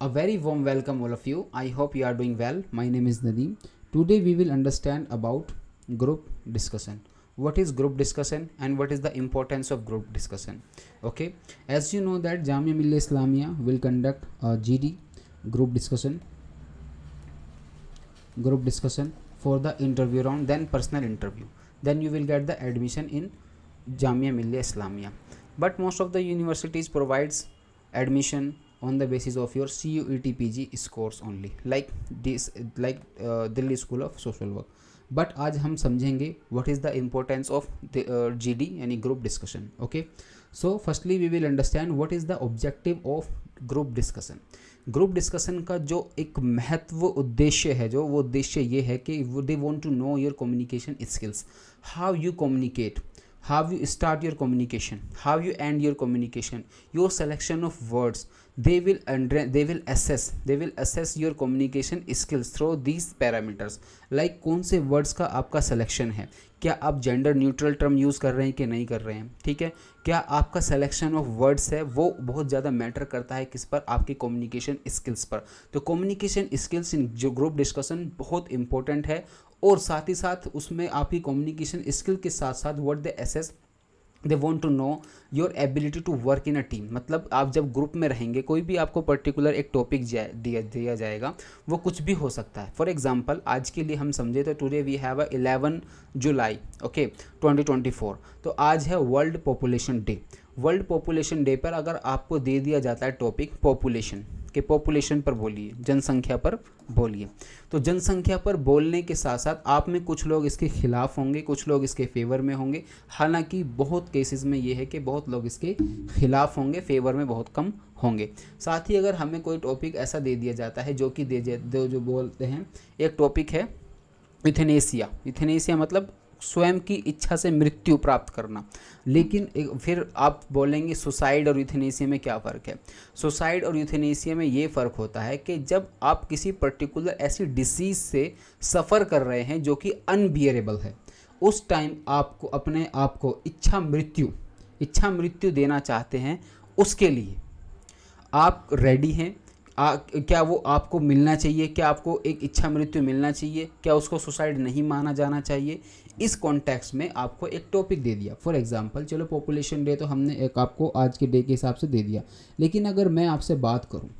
A very warm welcome all of you. I hope you are doing well. My name is Nadeem. Today we will understand about group discussion. What is group discussion and what is the importance of group discussion? Okay. As you know that Jamia Millia Islamia will conduct a GD group discussion group discussion for the interview round then personal interview then you will get the admission in Jamia Millia Islamia but most of the universities provides admission on the basis of your CUETPG scores only like this like uh, Delhi School of Social Work but आज हम समझेंगे is the importance of the uh, GD यानी group discussion okay so firstly we will understand what is the objective of group discussion group discussion का जो एक महत्व उद्देश्य है जो वो उद्देश्य ये है कि they want to know your communication skills how you communicate how you start your communication how you end your communication your selection of words they will under, they will assess they will assess your communication skills through these parameters like कौन से words का आपका selection है क्या आप gender neutral term use कर रहे हैं कि नहीं कर रहे हैं ठीक है क्या आपका selection of words है वो बहुत ज़्यादा matter करता है किस पर आपकी communication skills पर तो communication skills in जो group discussion बहुत important है और साथ ही साथ उसमें आपकी कम्युनिकेशन स्किल के साथ साथ what the assess they want to know your ability to work in a team मतलब आप जब ग्रुप में रहेंगे कोई भी आपको पर्टिकुलर एक टॉपिक दिया दिया जाएगा वो कुछ भी हो सकता है फॉर एग्जाम्पल आज के लिए हम समझे तो today we have eleven eleven July okay twenty twenty four तो आज है world population day world population day पर अगर आपको दे दिया जाता है टॉपिक पॉपुलेशन कि पॉपुलेशन पर बोलिए जनसंख्या पर बोलिए तो जनसंख्या पर बोलने के साथ साथ आप में कुछ लोग इसके खिलाफ होंगे कुछ लोग इसके फेवर में होंगे हालांकि बहुत केसेस में ये है कि बहुत लोग इसके खिलाफ होंगे फेवर में बहुत कम होंगे साथ ही अगर हमें कोई टॉपिक ऐसा दे दिया जाता है जो कि दे जो जो बोलते हैं एक टॉपिक है इथेनेशिया इथेनेशिया मतलब स्वयं की इच्छा से मृत्यु प्राप्त करना लेकिन फिर आप बोलेंगे सुसाइड और यूथेनेशिया में क्या फ़र्क है सुसाइड और यूथेनेशिया में ये फ़र्क होता है कि जब आप किसी पर्टिकुलर ऐसी डिसीज़ से सफ़र कर रहे हैं जो कि अनबियरेबल है उस टाइम आपको अपने आप को इच्छा मृत्यु इच्छा मृत्यु देना चाहते हैं उसके लिए आप रेडी हैं आ, क्या वो आपको मिलना चाहिए क्या आपको एक इच्छा मृत्यु मिलना चाहिए क्या उसको सुसाइड नहीं माना जाना चाहिए इस कॉन्टेक्स में आपको एक टॉपिक दे दिया फॉर एग्जांपल चलो पॉपुलेशन डे तो हमने एक आपको आज के डे के हिसाब से दे दिया लेकिन अगर मैं आपसे बात करूँ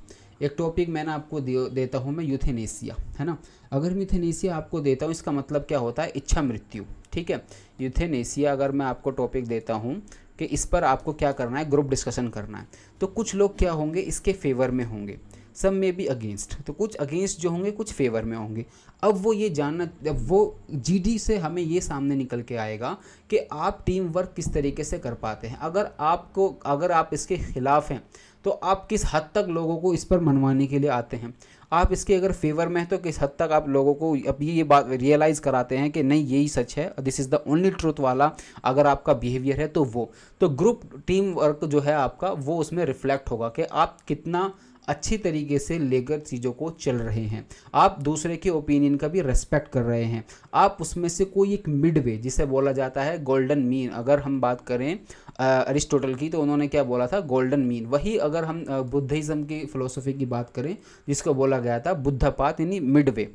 एक टॉपिक मैंने आपको दे, देता हूँ मैं यूथेनेसिया है ना अगर यूथेनेशिया आपको देता हूँ इसका मतलब क्या होता है इच्छा मृत्यु ठीक है यूथेनेसिया अगर मैं आपको टॉपिक देता हूँ कि इस पर आपको क्या करना है ग्रुप डिस्कशन करना है तो कुछ लोग क्या होंगे इसके फेवर में होंगे सम में भी अगेंस्ट तो कुछ अगेंस्ट जो होंगे कुछ फेवर में होंगे अब वो ये जानना अब वो जीडी से हमें ये सामने निकल के आएगा कि आप टीम वर्क किस तरीके से कर पाते हैं अगर आपको अगर आप इसके ख़िलाफ़ हैं तो आप किस हद तक लोगों को इस पर मनवाने के लिए आते हैं आप इसके अगर फेवर में हैं तो किस हद तक आप लोगों को अब ये ये बात रियलाइज़ कराते हैं कि नहीं यही सच है this is the only truth वाला अगर आपका बिहेवियर है तो वो तो ग्रुप टीम वर्क जो है आपका वो उसमें रिफ्लेक्ट होगा कि आप कितना अच्छी तरीके से लेकर चीज़ों को चल रहे हैं आप दूसरे के ओपिनियन का भी रेस्पेक्ट कर रहे हैं आप उसमें से कोई एक मिड वे जिसे बोला जाता है गोल्डन मीन अगर हम बात करें अरिस्टोटल की तो उन्होंने क्या बोला था गोल्डन मीन वही अगर हम बुद्धिज़्म की फ़िलोसफी की बात करें जिसको बोला गया था बुद्धपात यानी मिड वे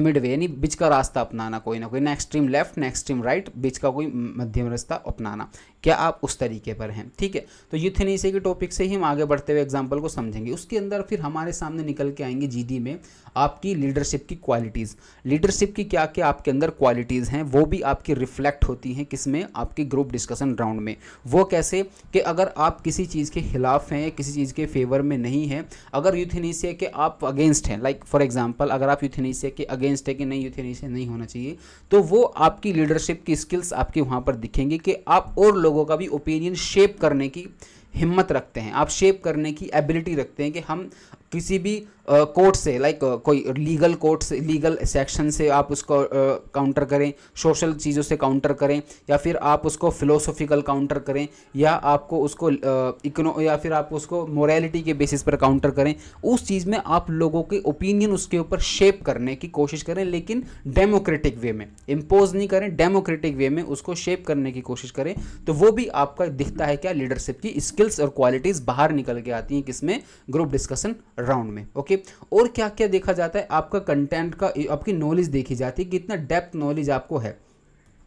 मिड वे यानी बीच का रास्ता अपनाना कोई ना कोई ना एक्सट्रीम लेफ्ट ना एक्सट्रीम राइट बीच का कोई मध्यम रास्ता अपनाना क्या आप उस तरीके पर हैं ठीक है तो यूथेनेसिया के टॉपिक से ही हम आगे बढ़ते हुए एग्जाम्पल को समझेंगे उसके अंदर फिर हमारे सामने निकल के आएंगे जीडी में आपकी लीडरशिप की क्वालिटीज़ लीडरशिप की क्या क्या आपके अंदर क्वालिटीज़ हैं वो भी आपकी रिफ्लेक्ट होती हैं किस में आपके ग्रुप डिस्कशन राउंड में वो कैसे कि अगर आप किसी चीज़ के खिलाफ हैं किसी चीज़ के फेवर में नहीं हैं अगर यूथेनेसिया के आप अगेंस्ट हैं लाइक फॉर एग्जाम्पल अगर आप यूथेनेसिया के अगेंस्ट है कि नहीं यूथेनेसिया नहीं होना चाहिए तो वो आपकी लीडरशिप की स्किल्स आपकी वहाँ पर दिखेंगी कि आप और लोग लोगों का भी ओपिनियन शेप करने की हिम्मत रखते हैं आप शेप करने की एबिलिटी रखते हैं कि हम किसी भी कोर्ट से लाइक कोई लीगल कोर्ट से लीगल सेक्शन से आप उसको काउंटर करें सोशल चीज़ों से काउंटर करें या फिर आप उसको फिलोसोफिकल काउंटर करें या आपको उसको इकनो या फिर आप उसको मोरालिटी के बेसिस पर काउंटर करें उस चीज़ में आप लोगों के ओपिनियन उसके ऊपर शेप करने की कोशिश करें लेकिन डेमोक्रेटिक वे में इम्पोज नहीं करें डेमोक्रेटिक वे में उसको शेप करने की कोशिश करें तो वो भी आपका दिखता है क्या लीडरशिप की स्किल्स और क्वालिटीज़ बाहर निकल के आती हैं किसमें ग्रुप डिस्कशन राउंड में ओके और क्या क्या देखा जाता है आपका कंटेंट का आपकी नॉलेज देखी जाती है कितना डेप्थ नॉलेज आपको है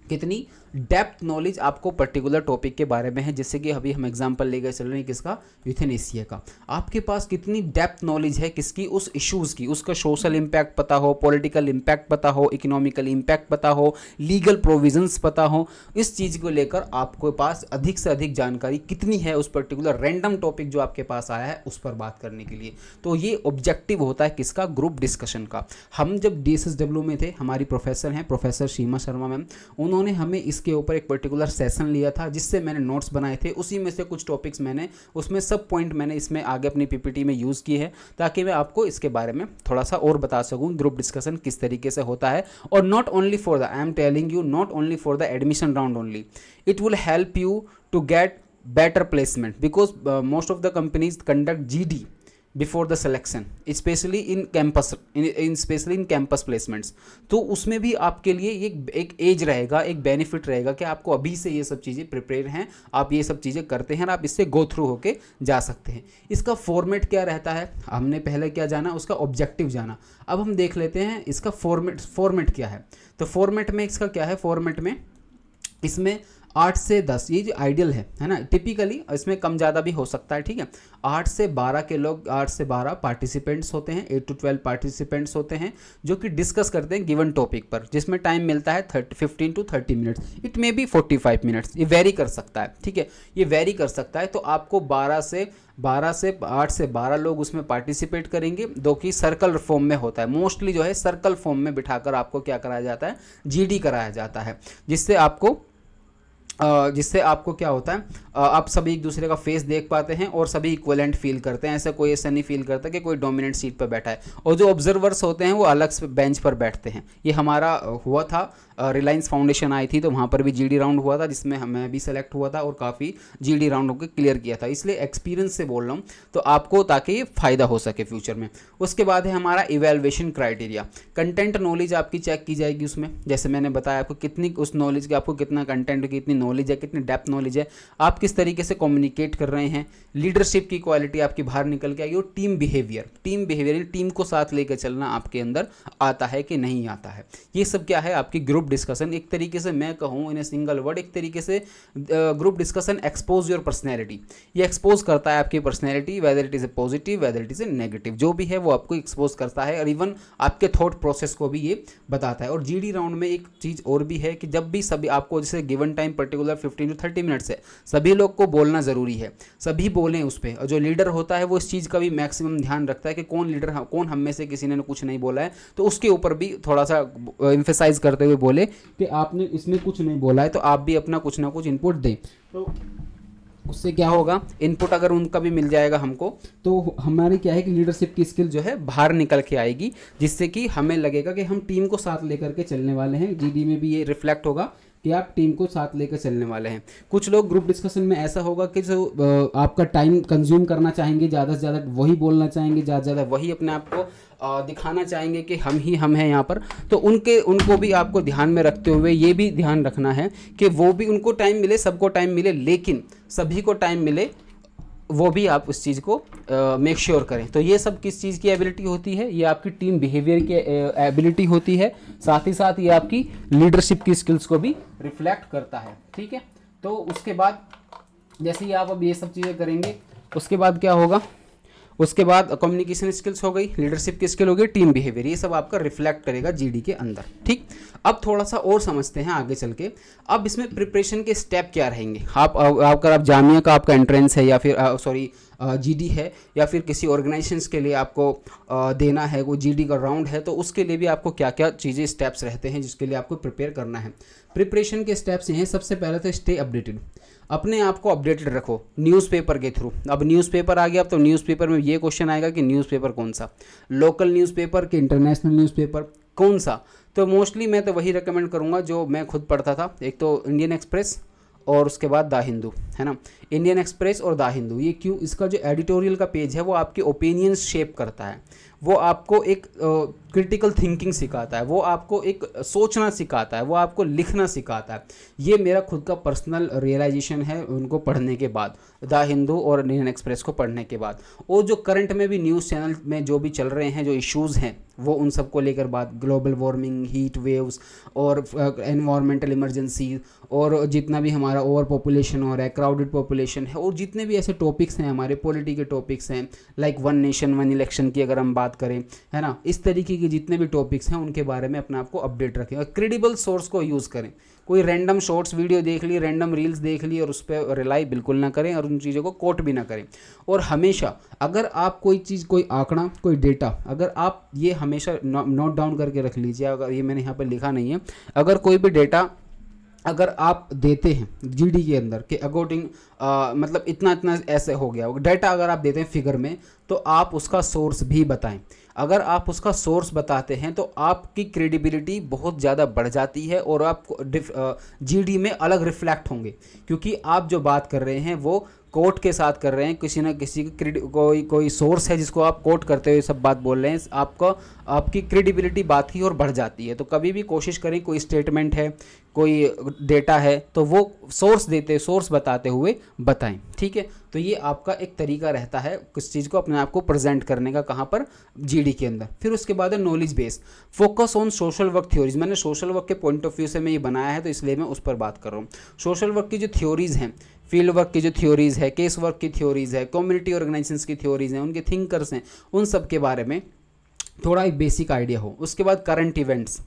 कितनी डेप्थ नॉलेज आपको पर्टिकुलर टॉपिक के बारे में है जैसे कि अभी हम एग्जाम्पल लेकर चल रहे हैं किसका यूथेनेसिया का आपके पास कितनी डेप्थ नॉलेज है किसकी उस इश्यूज़ की उसका सोशल इम्पैक्ट पता हो पॉलिटिकल इम्पैक्ट पता हो इकोनॉमिकल इम्पैक्ट पता हो लीगल प्रोविजंस पता हो इस चीज़ को लेकर आपके पास अधिक से अधिक जानकारी कितनी है उस पर्टिकुलर रैंडम टॉपिक जो आपके पास आया है उस पर बात करने के लिए तो ये ऑब्जेक्टिव होता है किसका ग्रुप डिस्कशन का हम जब डी में थे हमारी प्रोफेसर हैं प्रोफेसर सीमा शर्मा मैम उन्होंने हमें इसके के ऊपर एक पर्टिकुलर सेशन लिया था जिससे मैंने नोट्स बनाए थे उसी में से कुछ टॉपिक्स मैंने उसमें सब पॉइंट मैंने इसमें आगे अपनी पीपीटी में यूज़ की है ताकि मैं आपको इसके बारे में थोड़ा सा और बता सकूँ ग्रुप डिस्कशन किस तरीके से होता है और not only for the I am telling you not only for the admission round only it will help you to get better placement because most of the companies conduct G D before the selection specially in campus in specially in campus placements तो उसमें भी आपके लिए एक एक as रहेगा एक benefit रहेगा कि आपको अभी से ये सब चीज़ें प्रिपेयर हैं आप ये सब चीज़ें करते हैं और आप इससे गो थ्रू होके जा सकते हैं इसका फॉर्मेट क्या रहता है हमने पहले क्या जाना उसका ऑब्जेक्टिव जाना अब हम देख लेते हैं इसका फॉर्मेट फॉर्मेट क्या है तो फॉर्मेट में इसका क्या है फॉर्मेट में इसमें आठ से दस ये जो आइडियल है है ना टिपिकली इसमें कम ज़्यादा भी हो सकता है ठीक है आठ से बारह के लोग आठ से बारह पार्टिसिपेंट्स होते हैं एट टू ट्वेल्व पार्टिसिपेंट्स होते हैं जो कि डिस्कस करते हैं गिवन टॉपिक पर जिसमें टाइम मिलता है thirty fifteen to thirty minutes it may be forty five minutes ये वेरी कर सकता है ठीक है ये वेरी कर सकता है तो आपको बारह से बारह से आठ से बारह लोग उसमें पार्टिसिपेट करेंगे जो कि सर्कल फॉर्म में होता है मोस्टली जो है सर्कल फॉर्म में बिठाकर आपको क्या कराया जाता है जीडी कराया जाता है जिससे आपको जिससे आपको क्या होता है आप सभी एक दूसरे का फेस देख पाते हैं और सभी इक्वलेंट फील करते हैं ऐसा कोई ऐसा नहीं फील करता कि कोई डोमिनेंट सीट पर बैठा है और जो ऑब्जर्वर्स होते हैं वो अलग से बेंच पर बैठते हैं ये हमारा हुआ था रिलायंस फाउंडेशन आई थी तो वहाँ पर भी जीडी राउंड हुआ था जिसमें हमें भी सेलेक्ट हुआ था और काफ़ी जीडी राउंड होकर क्लियर किया था इसलिए एक्सपीरियंस से बोल रहा हूँ तो आपको ताकि फ़ायदा हो सके फ्यूचर में उसके बाद है हमारा इवेलुएशन क्राइटेरिया कंटेंट नॉलेज आपकी चेक की जाएगी उसमें जैसे मैंने बताया आपको कितनी उस नॉलेज की आपको कितना कंटेंट कितनी नॉलेज है कितनी डेप्थ नॉलेज है आप किस तरीके से कम्युनिकेट कर रहे हैं लीडरशिप की क्वालिटी आपकी बाहर निकल के आई और team behaviour team behaviour team को साथ लेकर चलना आपके अंदर आता है कि नहीं आता है ये सब क्या है आपकी ग्रुप डिस्कशन एक तरीके से मैं कहूँ इन ए सिंगल वर्ड एक तरीके से group discussion expose your personality ये एक्सपोज करता है आपकी personality whether it is a positive whether it is a negative जो भी है वो आपको एक्सपोज करता है और इवन आपके थॉट प्रोसेस को भी ये बताता है और जीडी राउंड में एक चीज़ और भी है कि जब भी सभी आपको जैसे given time particular particular fifteen to thirty minutes है सभी लोग को बोलना ज़रूरी है सभी बोलें उस पर और जो लीडर होता है वो इस चीज़ का भी मैक्सिमम ध्यान रखता है कि कौन लीडर हाँ, कौन हम में से किसी ने कुछ नहीं बोला है तो उसके ऊपर भी थोड़ा सा इम्फेसाइज करते हुए बोले कि आपने इसमें कुछ नहीं बोला है तो आप भी अपना कुछ ना कुछ इनपुट दें तो उससे क्या होगा इनपुट अगर उनका भी मिल जाएगा हमको तो हमारी क्या है कि लीडरशिप की स्किल जो है बाहर निकल के आएगी जिससे कि हमें लगेगा कि हम टीम को साथ लेकर के चलने वाले हैं जीडी में भी ये रिफ्लेक्ट होगा कि आप टीम को साथ लेकर चलने वाले हैं कुछ लोग ग्रुप डिस्कशन में ऐसा होगा कि जो आपका टाइम कंज्यूम करना चाहेंगे ज़्यादा से ज़्यादा वही बोलना चाहेंगे ज़्यादा से ज़्यादा वही अपने आप को दिखाना चाहेंगे कि हम ही हम हैं यहाँ पर तो उनके उनको भी आपको ध्यान में रखते हुए ये भी ध्यान रखना है कि वो भी उनको टाइम मिले सबको टाइम मिले लेकिन सभी को टाइम मिले वो भी आप उस चीज़ को मेक श्योर sure करें तो ये सब किस चीज़ की एबिलिटी होती है ये आपकी टीम बिहेवियर की एबिलिटी होती है साथ ही साथ ये आपकी लीडरशिप की स्किल्स को भी रिफ्लेक्ट करता है ठीक है तो उसके बाद जैसे ही आप अब ये सब चीज़ें करेंगे उसके बाद क्या होगा उसके बाद कम्युनिकेशन स्किल्स हो गई लीडरशिप की स्किल हो गई टीम बिहेवियर ये सब आपका रिफ्लेक्ट करेगा जीडी के अंदर ठीक अब थोड़ा सा और समझते हैं आगे चल के अब इसमें प्रिपरेशन के स्टेप क्या रहेंगे आप आपका आप जामिया का आपका एंट्रेंस है या फिर सॉरी जीडी है या फिर किसी ऑर्गेनाइजेशन के लिए आपको आ, देना है वो जीडी का राउंड है तो उसके लिए भी आपको क्या क्या चीज़ें स्टेप्स रहते हैं जिसके लिए आपको प्रिपेयर करना है प्रिपरेशन के स्टेप्स ये हैं सबसे पहले तो स्टे अपडेटेड अपने आप को अपडेटेड रखो न्यूज़पेपर के थ्रू अब न्यूज़पेपर आ गया अब तो न्यूज़पेपर में ये क्वेश्चन आएगा कि न्यूज़पेपर कौन सा लोकल न्यूज़पेपर कि इंटरनेशनल न्यूज़पेपर कौन सा तो मोस्टली मैं तो वही रिकमेंड करूँगा जो मैं खुद पढ़ता था एक तो इंडियन एक्सप्रेस और उसके बाद द हिंदू है ना इंडियन एक्सप्रेस और द हिंदू ये क्यों इसका जो एडिटोरियल का पेज है वो आपके ओपिनियन शेप करता है वो आपको एक क्रिटिकल थिंकिंग सिखाता है वो आपको एक सोचना सिखाता है वो आपको लिखना सिखाता है ये मेरा खुद का पर्सनल रियलाइजेशन है उनको पढ़ने के बाद द हिंदू और इंडियन एक्सप्रेस को पढ़ने के बाद और जो करंट में भी न्यूज़ चैनल में जो भी चल रहे हैं जो इश्यूज़ हैं वो उन सब को लेकर बात ग्लोबल वार्मिंग हीट वेव्स और एनवायरमेंटल इमरजेंसी और जितना भी हमारा ओवर पॉपुलेशन हो रहा है क्राउडेड पॉपुलेशन है और जितने भी ऐसे टॉपिक्स हैं हमारे पॉलिटी के टॉपिक्स हैं like one nation one election की अगर हम बात करें है ना इस तरीके के जितने भी टॉपिक्स हैं उनके बारे में अपने आप को अपडेट रखें और क्रेडिबल सोर्स को यूज़ करें कोई रैंडम शॉर्ट्स वीडियो देख ली रैंडम रील्स देख ली और उस पर रिलाई बिल्कुल ना करें और उन चीज़ों को कोट भी ना करें और हमेशा अगर आप कोई चीज़ कोई आंकड़ा कोई डेटा अगर आप ये हमेशा नोट डाउन करके रख लीजिए अगर ये मैंने यहाँ पर लिखा नहीं है अगर कोई भी डेटा अगर आप देते हैं जीडी के अंदर के अकॉर्डिंग मतलब इतना इतना ऐसे हो गया डाटा अगर आप देते हैं फिगर में तो आप उसका सोर्स भी बताएं अगर आप उसका सोर्स बताते हैं तो आपकी क्रेडिबिलिटी बहुत ज़्यादा बढ़ जाती है और आप जी डी में अलग रिफ्लेक्ट होंगे क्योंकि आप जो बात कर रहे हैं वो कोर्ट के साथ कर रहे हैं किसी ना किसी की कोई कोई सोर्स है जिसको आप कोट करते हुए सब बात बोल रहे हैं आपका आपकी क्रेडिबिलिटी बात ही और बढ़ जाती है तो कभी भी कोशिश करें कोई स्टेटमेंट है कोई डेटा है तो वो सोर्स देते सोर्स बताते हुए बताएं ठीक है तो ये आपका एक तरीका रहता है किस चीज़ को अपने आप को प्रेजेंट करने का कहाँ पर जी के अंदर फिर उसके बाद है knowledge base focus on social work theories मैंने सोशल वर्क के पॉइंट ऑफ व्यू से मैं ये बनाया है तो इसलिए मैं उस पर बात कर रहा हूँ सोशल वर्क की जो थ्योरीज हैं फील्ड वर्क की जो थ्योरीज़ है केस वर्क की थ्योरीज़ है कम्युनिटी ऑर्गेनाइजेशन की थ्योरीज़ हैं उनके थिंकर्स हैं उन सब के बारे में थोड़ा एक बेसिक आइडिया हो उसके बाद करंट इवेंट्स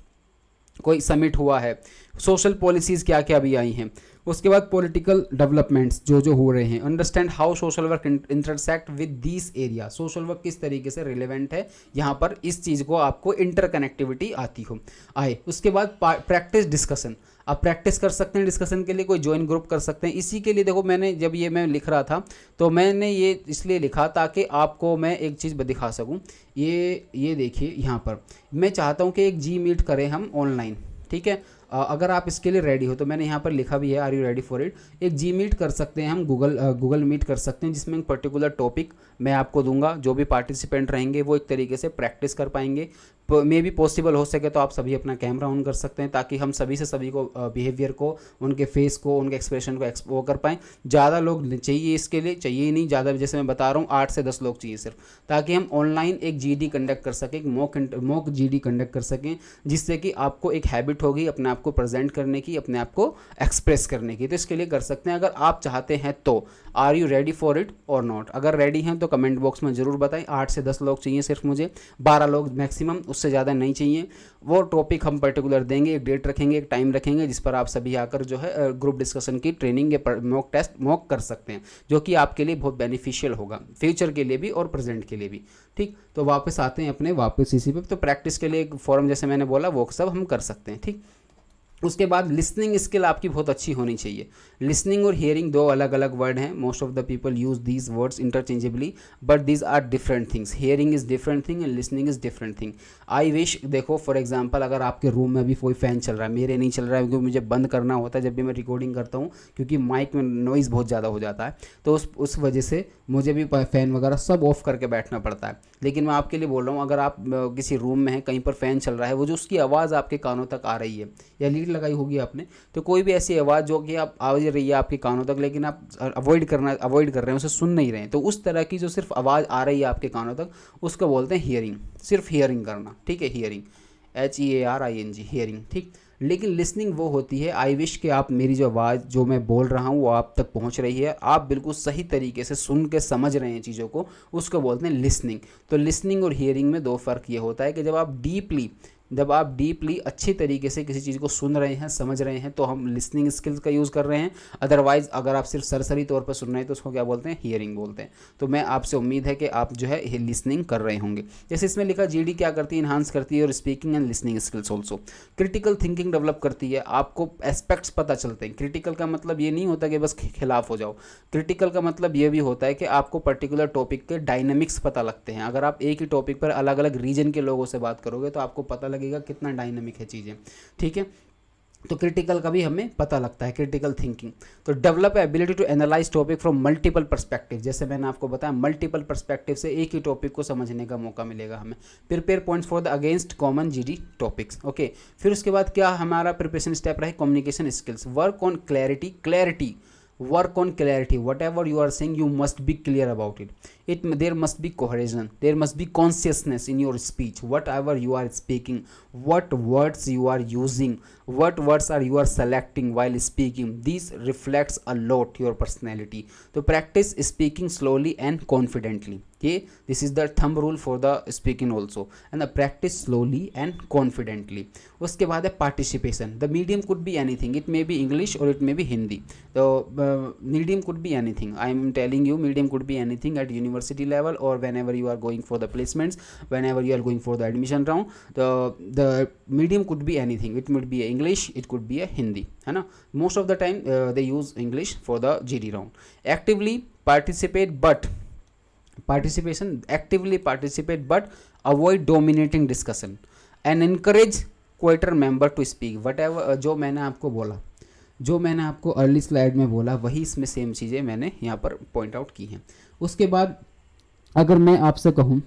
कोई समिट हुआ है सोशल पॉलिसीज़ क्या क्या अभी आई हैं उसके बाद पॉलिटिकल डेवलपमेंट्स जो जो हो रहे हैं understand how social work intersect with this area social work किस तरीके से रिलेवेंट है यहाँ पर इस चीज़ को आपको इंटरकनेक्टिविटी आती हो आए उसके बाद प्रैक्टिस डिस्कशन आप प्रैक्टिस कर सकते हैं डिस्कशन के लिए कोई ज्वाइन ग्रुप कर सकते हैं इसी के लिए देखो मैंने जब ये मैं लिख रहा था तो मैंने ये इसलिए लिखा ताकि आपको मैं एक चीज़ दिखा सकूँ ये ये देखिए यहाँ पर मैं चाहता हूँ कि एक जी मीट करें हम ऑनलाइन ठीक है अगर आप इसके लिए रेडी हो तो मैंने यहाँ पर लिखा भी है are you ready for it एक जी मीट कर सकते हैं हम गूगल गूगल मीट कर सकते हैं जिसमें एक पर्टिकुलर टॉपिक मैं आपको दूंगा जो भी पार्टिसिपेंट रहेंगे वो एक तरीके से प्रैक्टिस कर पाएंगे मे भी पॉसिबल हो सके तो आप सभी अपना कैमरा ऑन कर सकते हैं ताकि हम सभी से सभी को बिहेवियर को उनके फेस को उनके एक्सप्रेशन को वो कर पाएँ ज़्यादा लोग चाहिए इसके लिए चाहिए नहीं ज़्यादा जैसे मैं बता रहा हूँ आठ से दस लोग चाहिए सिर्फ ताकि हम ऑनलाइन एक जी कंडक्ट कर सकें एक मॉक मॉक जी कंडक्ट कर सकें जिससे कि आपको एक हैबिट होगी अपने आप को प्रजेंट करने की अपने आप को एक्सप्रेस करने की तो इसके लिए कर सकते हैं अगर आप चाहते हैं तो are you ready for it और नॉट अगर रेडी हैं तो कमेंट बॉक्स में ज़रूर बताएं आठ से दस लोग चाहिए सिर्फ मुझे बारह लोग मैक्सिमम उससे ज़्यादा नहीं चाहिए वो टॉपिक हम पर्टिकुलर देंगे एक डेट रखेंगे एक टाइम रखेंगे जिस पर आप सभी आकर जो है ग्रुप डिस्कशन की ट्रेनिंग या मॉक टेस्ट मॉक कर सकते हैं जो कि आपके लिए बहुत बेनिफिशियल होगा फ्यूचर के लिए भी और प्रेजेंट के लिए भी ठीक तो वापस आते हैं अपने वापस इसी पे तो प्रैक्टिस के लिए एक फॉर्म जैसे मैंने बोला वो सब हम कर सकते हैं ठीक उसके बाद लिसनिंग स्किल आपकी बहुत अच्छी होनी चाहिए लिसनिंग और हियरिंग दो अलग अलग वर्ड हैं most of the people use these words interchangeably but these are different things hearing is different thing and listening is different thing I wish देखो फॉर एग्जाम्पल अगर आपके रूम में अभी कोई फैन चल रहा है मेरे नहीं चल रहा है क्योंकि मुझे बंद करना होता है जब भी मैं रिकॉर्डिंग करता हूँ क्योंकि माइक में नॉइज़ बहुत ज़्यादा हो जाता है तो उस उस वजह से मुझे भी फ़ैन वगैरह सब ऑफ करके बैठना पड़ता है लेकिन मैं आपके लिए बोल रहा हूँ अगर आप किसी रूम में हैं कहीं पर फ़ैन चल रहा है वो जो उसकी आवाज़ आपके कानों तक आ रही है या लगाई होगी आपने तो कोई भी ऐसी आवाज़ जो कि आप आवाज रही है आपके कानों तक लेकिन आप अवॉइड करना अवॉइड कर रहे हैं उसे सुन नहीं रहे हैं तो उस तरह की जो सिर्फ आवाज़ आ रही है आपके कानों तक उसको बोलते हैं हियरिंग सिर्फ हियरिंग करना ठीक है hearing H E A R I N G hearing ठीक लेकिन लिसनिंग वो होती है आई विश कि आप मेरी जो आवाज़ जो मैं बोल रहा हूँ वो आप तक पहुँच रही है आप बिल्कुल सही तरीके से सुन के समझ रहे हैं चीज़ों को उसको बोलते हैं लिसनिंग तो लिसनिंग और हियरिंग में दो फ़र्क ये होता है कि जब आप डीपली जब आप डीपली अच्छी तरीके से किसी चीज़ को सुन रहे हैं समझ रहे हैं तो हम लिसनिंग स्किल्स का यूज़ कर रहे हैं अदरवाइज़ अगर आप सिर्फ सरसरी तौर पर सुन रहे हैं तो उसको क्या बोलते हैं हियरिंग बोलते हैं तो मैं आपसे उम्मीद है कि आप जो है लिसनिंग कर रहे होंगे जैसे इसमें लिखा जी क्या करती है इन्हांस करती है और speaking and listening skills also critical thinking develop करती है आपको एस्पेक्ट्स पता चलते हैं क्रिटिकल का मतलब ये नहीं होता कि बस खिलाफ हो जाओ क्रिटिकल का मतलब ये भी होता है कि आपको पर्टिकुलर टॉपिक के डायनेमिक्स पता लगते हैं अगर आप एक ही टॉपिक पर अलग अलग रीजन के लोगों से बात करोगे तो आपको पता लग लगेगा कितना डायनेमिक है चीज़ें ठीक है तो क्रिटिकल का भी हमें पता लगता है क्रिटिकल थिंकिंग तो develop ability to analyse topic from multiple perspective जैसे मैंने आपको बताया मल्टीपल पर्सपेक्टिव से एक ही टॉपिक को समझने का मौका मिलेगा हमें prepare points for the against common GD topics okay फिर उसके बाद क्या हमारा प्रिपरेशन स्टेप रहे communication skills work on clarity clarity work on clarity whatever you are saying you must be clear about it it there must be cohesion there must be consciousness in your speech whatever you are speaking what words you are using what words are you are selecting while speaking this reflects a lot your personality so practice speaking slowly and confidently okay this is the thumb rule for the speaking also and the practice slowly and confidently उसके बाद है participation the medium could be anything it may be English or it may be Hindi the uh, medium could be anything I am telling you medium could be anything at university level or whenever you are going for the placements whenever you are going for the admission round the the medium could be anything it could be English English it could be a Hindi है ना most of the time they use English for the G D round actively participate but participation actively participate but avoid dominating discussion and encourage quieter member to speak whatever जो मैंने आपको बोला जो मैंने आपको early slide में बोला वही इसमें सेम चीज़ें मैंने यहाँ पर पॉइंट आउट की हैं उसके बाद अगर मैं आपसे कहूँ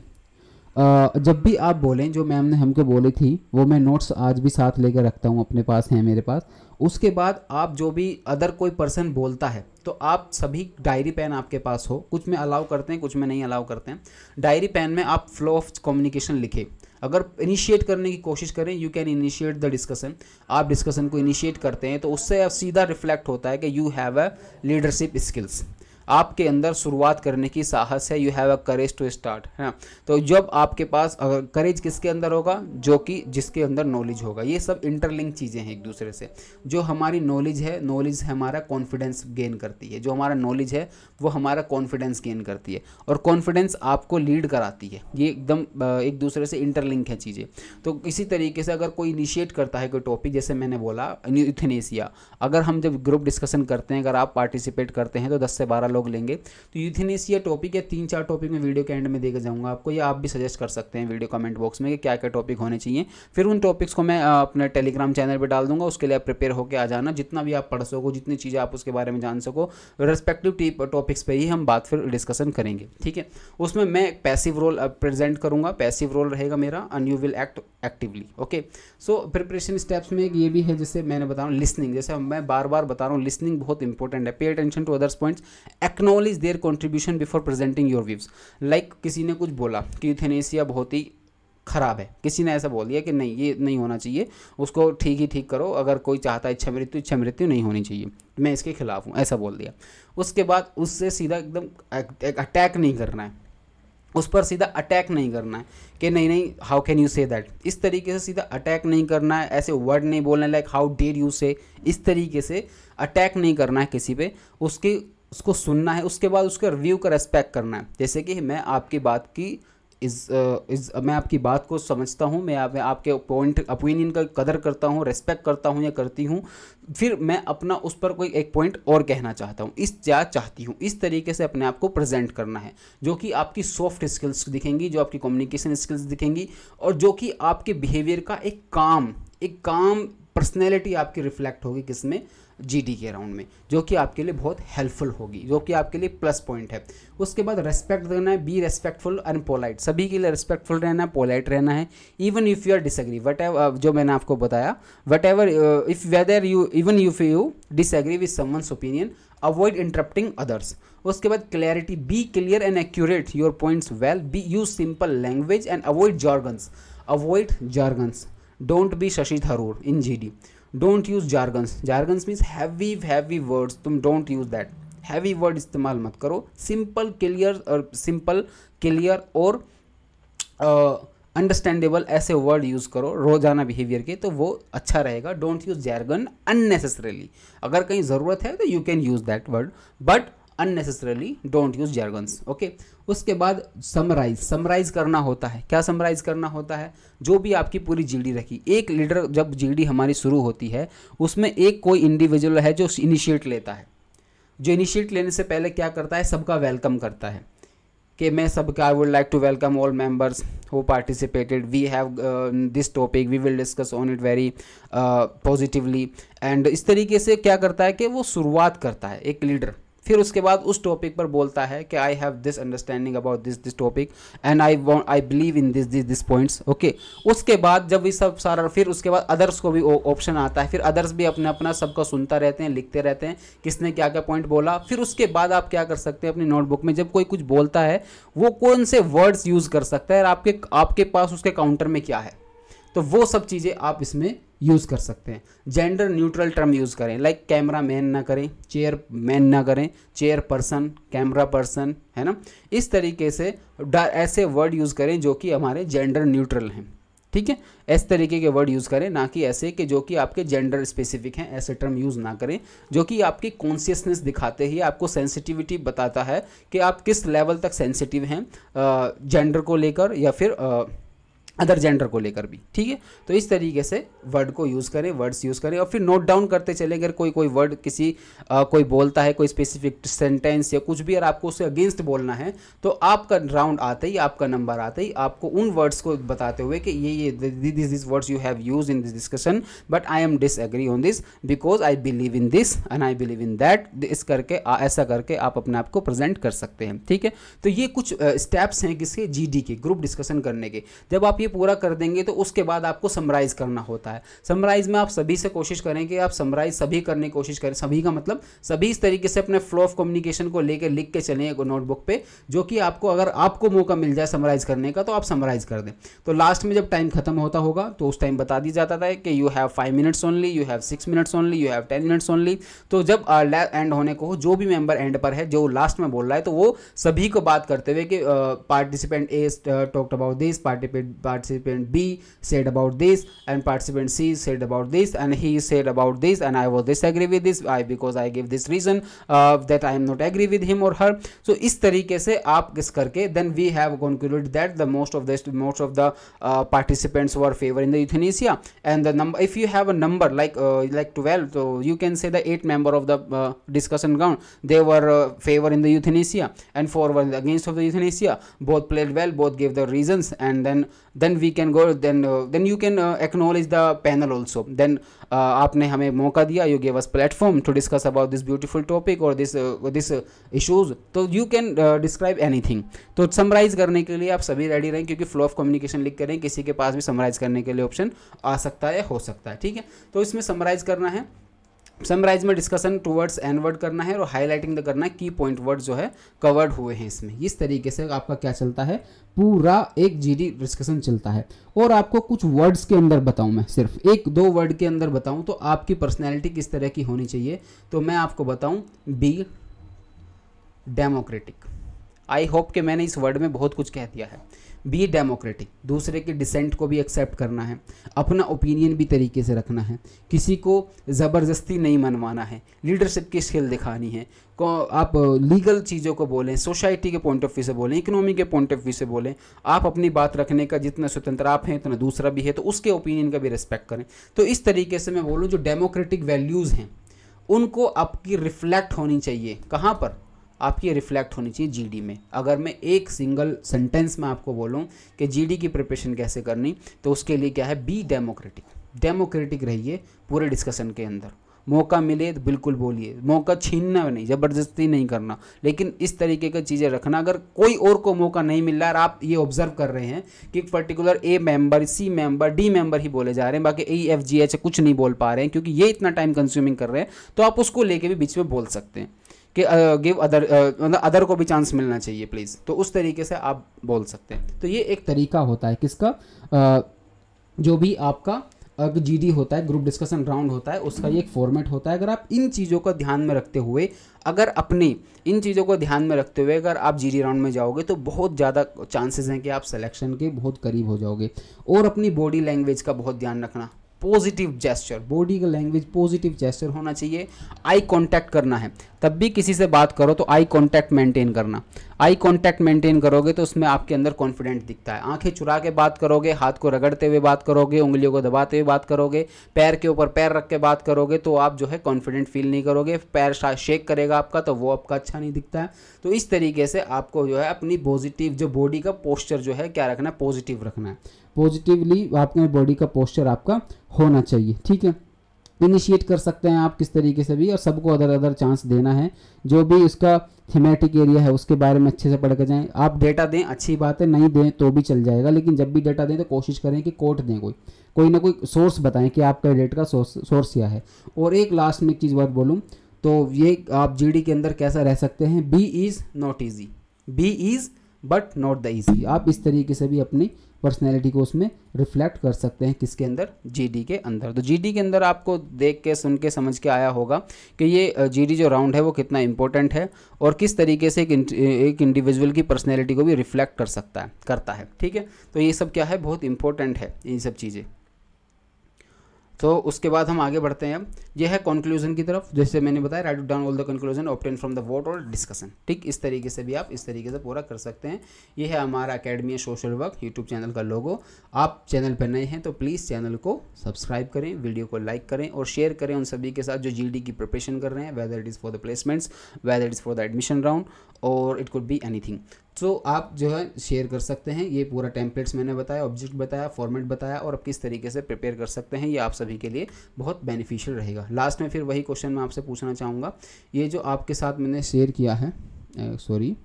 जब भी आप बोलें जो मैम ने हमको बोली थी वो मैं नोट्स आज भी साथ लेकर रखता हूँ अपने पास हैं मेरे पास उसके बाद आप जो भी अदर कोई पर्सन बोलता है तो आप सभी डायरी पेन आपके पास हो कुछ में अलाउ करते हैं कुछ में नहीं अलाउ करते हैं डायरी पेन में आप फ्लो ऑफ कम्युनिकेशन लिखे अगर इनिशिएट करने की कोशिश करें you can initiate the discussion आप डिस्कशन को इनिशिएट करते हैं तो उससे सीधा रिफ्लेक्ट होता है कि you have a leadership skills आपके अंदर शुरुआत करने की साहस है you have a courage to start है ना तो जब आपके पास अगर करेज किसके अंदर होगा जो कि जिसके अंदर नॉलेज होगा ये सब इंटरलिंक चीज़ें हैं एक दूसरे से जो हमारी नॉलेज है नॉलेज हमारा कॉन्फिडेंस गेन करती है जो हमारा नॉलेज है वो हमारा कॉन्फिडेंस गेन करती है और कॉन्फिडेंस आपको लीड कराती है ये एकदम एक दूसरे से इंटरलिंक है चीज़ें तो इसी तरीके से अगर कोई इनिशिएट करता है कोई टॉपिक जैसे मैंने बोला यूथनेसिया अगर हम जब ग्रुप डिस्कशन करते हैं अगर आप पार्टिसिपेट करते हैं तो दस से बारह लोग लेंगे तो यूथेनेसिया टॉपिक या तीन चार टॉपिक में वीडियो के एंड में देकर जाऊँगा आपको या आप भी सजेस्ट कर सकते हैं वीडियो कमेंट बॉक्स में कि क्या क्या टॉपिक होने चाहिए फिर उन टॉपिक्स को मैं अपने टेलीग्राम चैनल पर डाल दूंगा उसके लिए आप प्रिपेयर होकर आ जाना जितना भी आप पढ़ सको जितनी चीज़ें आप उसके बारे में जान सको रेस्पेक्टिव टॉपिक्स पर ही हम बात फिर डिस्कशन करेंगे ठीक है उसमें मैं पैसिव रोल प्रेजेंट करूँगा पैसिव रोल रहेगा मेरा and you will act actively okay so preparation steps में ये भी है जैसे मैंने बताऊँ लिसनिंग जैसे मैं बार बार बता रहा हूँ लिसनिंग बहुत इंपॉर्टेंट है pay attention to others points acknowledge their contribution before presenting your views like किसी ने कुछ बोला कि यूथेनेशिया बहुत ही ख़राब है किसी ने ऐसा बोल दिया कि नहीं ये नहीं होना चाहिए उसको ठीक ही ठीक करो अगर कोई चाहता है इच्छा मृत्यु इच्छा मृत्यु नहीं होनी चाहिए मैं इसके खिलाफ हूँ ऐसा बोल दिया उसके बाद उससे सीधा एकदम अटैक नहीं करना है उस पर सीधा अटैक नहीं करना है कि नहीं नहीं how can you say that इस तरीके से सीधा अटैक नहीं करना है ऐसे वर्ड नहीं बोलने लाइक हाउ डेड यू से इस तरीके से अटैक नहीं करना है किसी पे उसकी उसको सुनना है उसके बाद उसके रिव्यू का रेस्पेक्ट करना है जैसे कि मैं आपकी बात की इस, इस मैं आपकी बात को समझता हूँ मैं, आप, मैं आपके पॉइंट ओपिनियन का कदर करता हूँ रेस्पेक्ट करता हूँ या करती हूँ फिर मैं अपना उस पर कोई एक पॉइंट और कहना चाहता हूँ इस या चाहती हूँ इस तरीके से अपने आप को प्रेजेंट करना है जो कि आपकी सॉफ्ट स्किल्स दिखेंगी जो आपकी कम्युनिकेशन स्किल्स दिखेंगी और जो कि आपके बिहेवियर का एक काम एक काम पर्सनैलिटी आपकी रिफ्लेक्ट होगी किस में जी के राउंड में जो कि आपके लिए बहुत हेल्पफुल होगी जो कि आपके लिए प्लस पॉइंट है उसके बाद रेस्पेक्ट देना है बी रेस्पेक्टफुल एंड पोलाइट सभी के लिए रेस्पेक्टफुल रहना है पोलाइट रहना है even if you are disagree whatever जो मैंने आपको बताया whatever if whether you even if you disagree with someone's opinion avoid interrupting others उसके बाद clarity be clear and accurate your points well be use simple language and avoid jargons avoid jargons don't be Shashi Tharoor in G D don't use jargons jargons means heavy heavy words तुम don't use that heavy word इस्तेमाल मत करो simple clear और simple clear और understandable ऐसे word use करो रोजाना behaviour के तो वो अच्छा रहेगा डोंट यूज़ जैरगन अननेसेसरली अगर कहीं ज़रूरत है तो you can use that word but unnecessarily don't use jargons okay उसके बाद समराइज समराइज करना होता है क्या समराइज करना होता है जो भी आपकी पूरी जीडी रखी एक लीडर जब जीडी हमारी शुरू होती है उसमें एक कोई इंडिविजुअल है जो इनिशिएट लेता है जो इनिशिएट लेने से पहले क्या करता है सबका वेलकम करता है कि मैं सबका I would like to welcome all members who participated we have this topic we will discuss on it very positively and इस तरीके से क्या करता है कि वो शुरुआत करता है एक लीडर फिर उसके बाद उस टॉपिक पर बोलता है कि I have this understanding about this this topic and I want I believe in this this this points okay उसके बाद जब ये सब सारा फिर उसके बाद अदर्स को भी ऑप्शन आता है फिर अदर्स भी अपने अपना सबका सुनता रहते हैं लिखते रहते हैं किसने क्या क्या पॉइंट बोला फिर उसके बाद आप क्या कर सकते हैं अपनी नोटबुक में जब कोई कुछ बोलता है वो कौन से वर्ड्स यूज़ कर सकता है और आपके आपके पास उसके काउंटर में क्या है तो वो सब चीज़ें आप इसमें यूज़ कर सकते हैं जेंडर न्यूट्रल टर्म यूज़ करें लाइक कैमरा मैन ना करें चेयर मैन ना करें चेयर पर्सन कैमरा पर्सन है ना इस तरीके से ऐसे वर्ड यूज़ करें जो कि हमारे जेंडर न्यूट्रल हैं ठीक है ऐसे तरीके के वर्ड यूज़ करें ना कि ऐसे कि जो कि आपके जेंडर स्पेसिफिक हैं ऐसे टर्म यूज़ ना करें जो कि आपकी कॉन्शियसनेस दिखाते ही आपको सेंसिटिविटी बताता है कि आप किस लेवल तक सेंसिटिव हैं जेंडर को लेकर या फिर अदर जेंडर को लेकर भी ठीक है तो इस तरीके से वर्ड को यूज़ करें वर्ड्स यूज़ करें और फिर नोट डाउन करते चले अगर कोई कोई वर्ड किसी आ, कोई बोलता है कोई स्पेसिफिक सेंटेंस या कुछ भी अगर आपको उसके अगेंस्ट बोलना है तो आपका राउंड आते ही आपका नंबर आते ही आपको उन वर्ड्स को बताते हुए कि ये ये this this words you have use in this discussion but I am disagree on this because I believe in this and I believe in that इस करके आ, ऐसा करके आप अपने आप को प्रेजेंट कर सकते हैं ठीक है तो ये कुछ स्टेप्स हैं किसके जी के ग्रुप डिस्कशन करने के जब आप ये पूरा कर देंगे तो उसके बाद आपको समराइज़ करना होता है समराइज़ में आप सभी से कोशिश करें कि आप समराइज़ सभी करने की कोशिश करें सभी का मतलब सभी इस तरीके से अपने फ्लो ऑफ कम्युनिकेशन को लेकर लिख के चलें एक नोटबुक पर जो कि आपको अगर आपको मौका मिल जाए समराइज़ करने का तो आप समराइज़ कर दें तो लास्ट में जब टाइम खत्म होता होगा तो उस टाइम बता दिया जाता था कि you have five minutes only you have six minutes only you have ten minutes only तो जब एंड होने को हो जो भी मेंबर एंड पर है जो लास्ट में बोल रहा है तो वो सभी को बात करते हुए कि participant A talked about this participant participant B said about this and participant C said about this and he said about this and I was disagree with this I because I give this reason uh, that I am not agree with him or her. So इस तरीके से आप किस करके then we have concluded that the most of the most of the uh, participants were favor in the euthanasia and the number if you have a number like uh, like 12 so you can say the eight member of the uh, discussion ground they were uh, favor in the euthanasia and four were against of the euthanasia both played well both gave the reasons and then then we can go then then you can acknowledge the panel also then आपने हमें मौका दिया you gave us platform to discuss about this beautiful topic और this this issues तो you can describe anything तो summarise करने के लिए आप सभी रेडी रहें क्योंकि फ्लो ऑफ कम्युनिकेशन लिख करें किसी के पास भी समराइज़ करने के लिए ऑप्शन आ सकता है हो सकता है ठीक है तो इसमें समराइज़ करना है समराइज में डिस्कशन टूवर्ड्स एनवर्ड करना है और हाईलाइटिंग करना है की पॉइंट वर्ड जो है कवर्ड हुए हैं इसमें इस तरीके से आपका क्या चलता है पूरा एक जीडी डिस्कशन चलता है और आपको कुछ वर्ड्स के अंदर बताऊं मैं सिर्फ एक दो वर्ड के अंदर बताऊं तो आपकी पर्सनैलिटी किस तरह की होनी चाहिए तो मैं आपको बताऊं बी डेमोक्रेटिक आई होप कि मैंने इस वर्ड में बहुत कुछ कह दिया है बी डेमोक्रेटिक दूसरे के डिसेंट को भी एक्सेप्ट करना है अपना ओपिनियन भी तरीके से रखना है किसी को ज़बरदस्ती नहीं मनवाना है लीडरशिप की स्किल दिखानी है को आप लीगल चीज़ों को बोलें सोसाइटी के पॉइंट ऑफ व्यू से बोलें इकोनॉमी के पॉइंट ऑफ व्यू से बोलें आप अपनी बात रखने का जितना स्वतंत्र आप हैं उतना दूसरा भी है तो उसके ओपिनियन का भी रिस्पेक्ट करें तो इस तरीके से मैं बोलूँ जो डेमोक्रेटिक वैल्यूज़ हैं उनको आपकी रिफ्लेक्ट होनी चाहिए कहाँ पर आपकी रिफ्लेक्ट होनी चाहिए जीडी में अगर मैं एक सिंगल सेंटेंस में आपको बोलूँ कि जीडी की प्रिपरेशन कैसे करनी तो उसके लिए क्या है बी डेमोक्रेटिक डेमोक्रेटिक रहिए पूरे डिस्कशन के अंदर मौका मिले तो बिल्कुल बोलिए मौका छीनना नहीं ज़बरदस्ती नहीं करना लेकिन इस तरीके की चीज़ें रखना अगर कोई और को मौका नहीं मिल रहा है आप ये ऑब्जर्व कर रहे हैं कि particular A member C member D member ही बोले जा रहे हैं बाकी ई एफ जी एच कुछ नहीं बोल पा रहे हैं क्योंकि ये इतना टाइम कंज्यूमिंग कर रहे हैं तो आप उसको लेके भी बीच में बोल सकते हैं कि गिव अदर मतलब अदर को भी चांस मिलना चाहिए प्लीज़ तो उस तरीके से आप बोल सकते हैं तो ये एक तरीका होता है किसका uh, जो भी आपका जीडी होता है ग्रुप डिस्कशन राउंड होता है उसका ये एक फॉर्मेट होता है अगर आप इन चीज़ों को ध्यान में रखते हुए अगर अपनी इन चीज़ों को ध्यान में रखते हुए अगर आप जीडी राउंड में जाओगे तो बहुत ज़्यादा चांसेस हैं कि आप सिलेक्शन के बहुत करीब हो जाओगे और अपनी बॉडी लैंग्वेज का बहुत ध्यान रखना पॉजिटिव जेस्चर बॉडी का लैंग्वेज पॉजिटिव जेस्चर होना चाहिए आई कांटेक्ट करना है तब भी किसी से बात करो तो आई कांटेक्ट मेंटेन करना आई कांटेक्ट मेंटेन करोगे तो उसमें आपके अंदर कॉन्फिडेंट दिखता है आंखें चुरा के बात करोगे हाथ को रगड़ते हुए बात करोगे उंगलियों को दबाते हुए बात करोगे पैर के ऊपर पैर रख के बात करोगे तो आप जो है कॉन्फिडेंट फील नहीं करोगे पैर शेक करेगा आपका तो वो आपका अच्छा नहीं दिखता है तो इस तरीके से आपको जो है अपनी पॉजिटिव जो बॉडी का पोस्चर जो है क्या रखना है पॉजिटिव रखना है पॉजिटिवली आपके बॉडी का पोस्चर आपका होना चाहिए ठीक है इनिशिएट कर सकते हैं आप किस तरीके से भी और सबको अदर अदर चांस देना है जो भी उसका थीमेटिक एरिया है उसके बारे में अच्छे से पढ़ कर जाएं आप डेटा दें अच्छी बात है नहीं दें तो भी चल जाएगा लेकिन जब भी डेटा दें तो कोशिश करें कि कोट दें कोई कोई ना कोई सोर्स बताएं कि आपका डेटा का सोर्स सोर्स क्या है और एक लास्ट में एक चीज़ बात बोलूँ तो ये आप जी के अंदर कैसा रह सकते हैं B is not easy B is but not the easy आप इस तरीके से भी अपनी पर्सनैलिटी को उसमें रिफ्लेक्ट कर सकते हैं किसके अंदर जीडी के अंदर तो जीडी के अंदर आपको देख के सुन के समझ के आया होगा कि ये जीडी जो राउंड है वो कितना इंपॉर्टेंट है और किस तरीके से एक एक इंडिविजुअल की पर्सनैलिटी को भी रिफ्लेक्ट कर सकता है करता है ठीक है तो ये सब क्या है बहुत इंपॉर्टेंट है इन सब चीज़ें तो उसके बाद हम आगे बढ़ते हैं अब यह है कंक्लूजन की तरफ जैसे मैंने बताया write down all the conclusion obtain from the vote और डिस्कशन ठीक इस तरीके से भी आप इस तरीके से पूरा कर सकते हैं यह है हमारा academy social work YouTube channel का लोगो आप चैनल पर नए हैं तो प्लीज़ चैनल को सब्सक्राइब करें वीडियो को लाइक करें और शेयर करें उन सभी के साथ जो जी की प्रिपरेशन कर रहे हैं whether it is for the placements whether it is for the admission round और इट कुड बी एनी तो आप जो है शेयर कर सकते हैं ये पूरा टेम्पलेट्स मैंने बताया ऑब्जेक्ट बताया फॉर्मेट बताया और आप किस तरीके से प्रिपेयर कर सकते हैं ये आप सभी के लिए बहुत बेनिफिशियल रहेगा लास्ट में फिर वही क्वेश्चन मैं आपसे पूछना चाहूँगा ये जो आपके साथ मैंने शेयर किया है सॉरी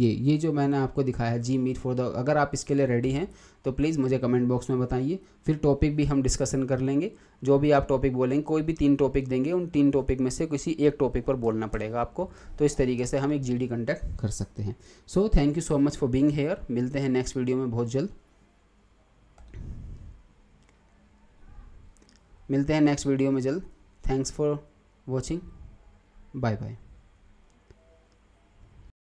ये ये जो मैंने आपको दिखाया है जी मीट फॉर द अगर आप इसके लिए रेडी हैं तो प्लीज़ मुझे कमेंट बॉक्स में बताइए फिर टॉपिक भी हम डिस्कशन कर लेंगे जो भी आप टॉपिक बोलेंगे कोई भी तीन टॉपिक देंगे उन तीन टॉपिक में से किसी एक टॉपिक पर बोलना पड़ेगा आपको तो इस तरीके से हम एक जी डी कंटेक्ट कर सकते हैं so thank you so much for being here मिलते हैं नेक्स्ट वीडियो में बहुत जल्द मिलते हैं नेक्स्ट वीडियो में जल्द thanks for watching bye bye